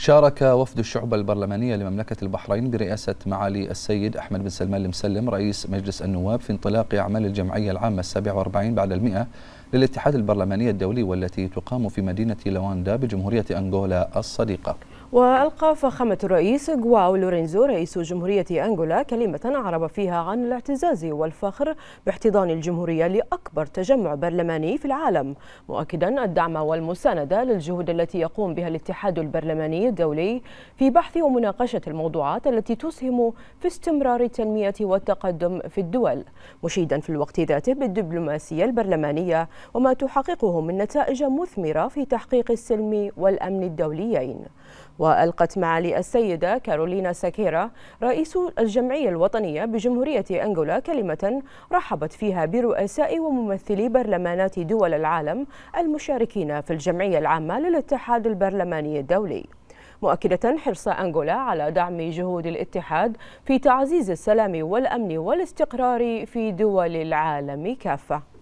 شارك وفد الشعب البرلمانية لمملكة البحرين برئاسة معالي السيد أحمد بن سلمان المسلم رئيس مجلس النواب في انطلاق أعمال الجمعية العامة السابعة واربعين بعد المئة للاتحاد البرلماني الدولي والتي تقام في مدينة لواندا بجمهورية أنغولا الصديقة وألقى فخامة الرئيس جواو لورينزو رئيس جمهورية أنغولا كلمة عرب فيها عن الاعتزاز والفخر باحتضان الجمهورية لأكبر تجمع برلماني في العالم مؤكدا الدعم والمساندة للجهود التي يقوم بها الاتحاد البرلماني الدولي في بحث ومناقشة الموضوعات التي تسهم في استمرار التنمية والتقدم في الدول مشيدا في الوقت ذاته بالدبلوماسية البرلمانية وما تحققه من نتائج مثمرة في تحقيق السلم والأمن الدوليين وألقت معالي السيدة كارولينا ساكيرا رئيس الجمعية الوطنية بجمهورية أنغولا كلمة رحبت فيها برؤساء وممثلي برلمانات دول العالم المشاركين في الجمعية العامة للاتحاد البرلماني الدولي مؤكدة حرص أنغولا على دعم جهود الاتحاد في تعزيز السلام والأمن والاستقرار في دول العالم كافة